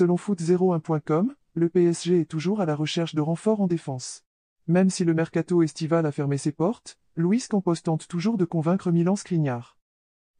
Selon foot01.com, le PSG est toujours à la recherche de renforts en défense. Même si le mercato estival a fermé ses portes, Luis Campos tente toujours de convaincre Milan Skriniar.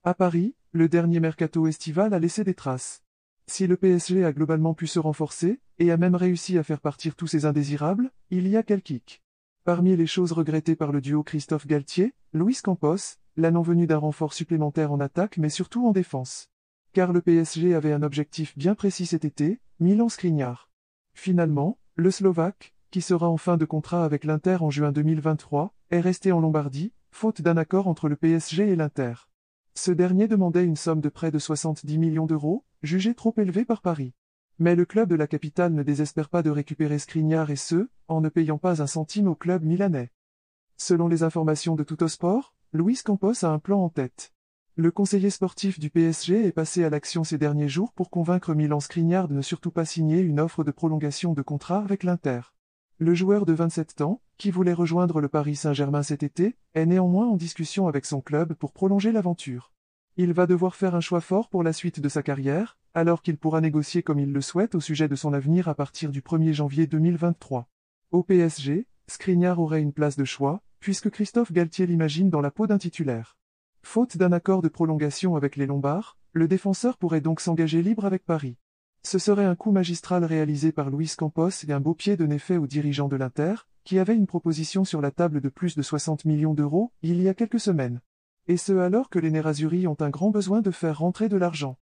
À Paris, le dernier mercato estival a laissé des traces. Si le PSG a globalement pu se renforcer, et a même réussi à faire partir tous ses indésirables, il y a quelques Parmi les choses regrettées par le duo Christophe Galtier, Luis Campos, la non-venue d'un renfort supplémentaire en attaque mais surtout en défense car le PSG avait un objectif bien précis cet été, Milan-Skriniar. Finalement, le Slovaque, qui sera en fin de contrat avec l'Inter en juin 2023, est resté en Lombardie, faute d'un accord entre le PSG et l'Inter. Ce dernier demandait une somme de près de 70 millions d'euros, jugée trop élevée par Paris. Mais le club de la capitale ne désespère pas de récupérer Skriniar et ce, en ne payant pas un centime au club milanais. Selon les informations de Toutosport, Luis Campos a un plan en tête. Le conseiller sportif du PSG est passé à l'action ces derniers jours pour convaincre Milan Skriniar de ne surtout pas signer une offre de prolongation de contrat avec l'Inter. Le joueur de 27 ans, qui voulait rejoindre le Paris Saint-Germain cet été, est néanmoins en discussion avec son club pour prolonger l'aventure. Il va devoir faire un choix fort pour la suite de sa carrière, alors qu'il pourra négocier comme il le souhaite au sujet de son avenir à partir du 1er janvier 2023. Au PSG, Skriniar aurait une place de choix, puisque Christophe Galtier l'imagine dans la peau d'un titulaire. Faute d'un accord de prolongation avec les Lombards, le défenseur pourrait donc s'engager libre avec Paris. Ce serait un coup magistral réalisé par Luis Campos et un beau pied donné fait aux dirigeants de l'Inter, qui avaient une proposition sur la table de plus de 60 millions d'euros il y a quelques semaines. Et ce alors que les Nerazzurri ont un grand besoin de faire rentrer de l'argent.